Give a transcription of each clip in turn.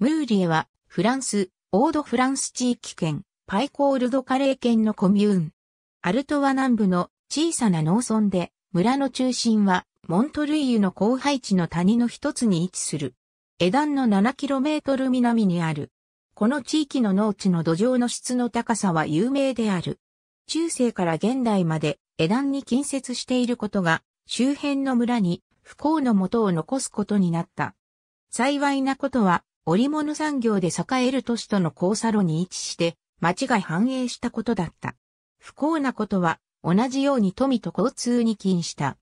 ムーリエは、フランス、オードフランス地域圏、パイコールドカレー圏のコミューン。アルトワ南部の小さな農村で、村の中心は、モントルイユの荒廃地の谷の一つに位置する。枝段の 7km 南にある。この地域の農地の土壌の質の高さは有名である。中世から現代まで枝に近接していることが、周辺の村に不幸のもとを残すことになった。幸いなことは、織物産業で栄える都市との交差路に位置して、町が繁栄したことだった。不幸なことは、同じように富と交通に禁した。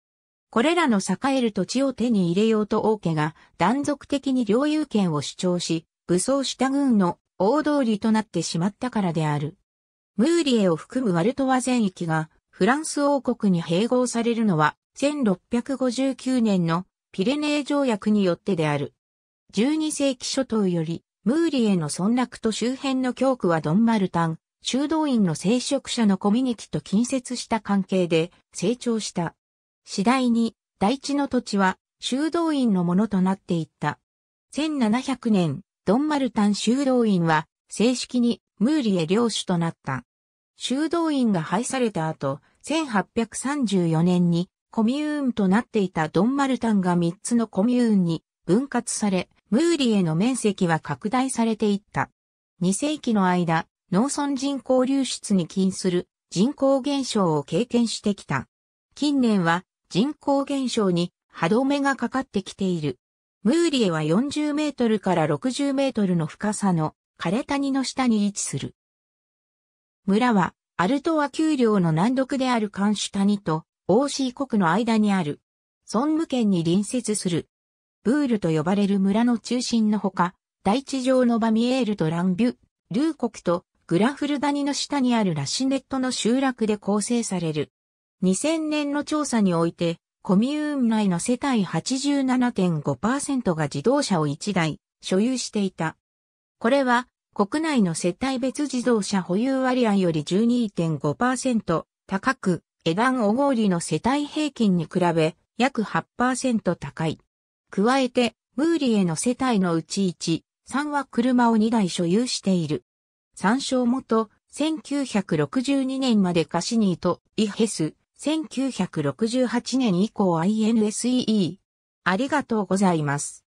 これらの栄える土地を手に入れようと王家が断続的に領有権を主張し、武装した軍の大通りとなってしまったからである。ムーリエを含むワルトワ全域がフランス王国に併合されるのは1659年のピレネー条約によってである。12世紀初頭より、ムーリエの村落と周辺の教区はドンマルタン、修道院の聖職者のコミュニティと近接した関係で成長した。次第に、大地の土地は修道院のものとなっていった。1700年、ドンマルタン修道院は正式にムーリエ領主となった。修道院が廃された後、1834年にコミューンとなっていたドンマルタンが3つのコミューンに分割され、ムーリへの面積は拡大されていった。2世紀の間、農村人口流出に起因する人口減少を経験してきた。近年は人口減少に歯止めがかかってきている。ムーリエは40メートルから60メートルの深さの枯れ谷の下に位置する。村はアルトワ丘陵の南独である監ン谷とオーシー国の間にある。ソンム県に隣接するブールと呼ばれる村の中心のほか、大地上のバミエールとランビュ、ルー国とグラフル谷の下にあるラシネットの集落で構成される。2000年の調査において、コミューン内の世帯87.5%が自動車を1台所有していた。これは国内の世帯別自動車保有割合より12.5%高く、エダン・オゴーリの世帯平均に比べ約8%高い。加えて、ムーリエの世帯のうち1、3は車を2台所有している。参照元、1962年までカシニーとイヘス、1968年以降 INSEE。ありがとうございます。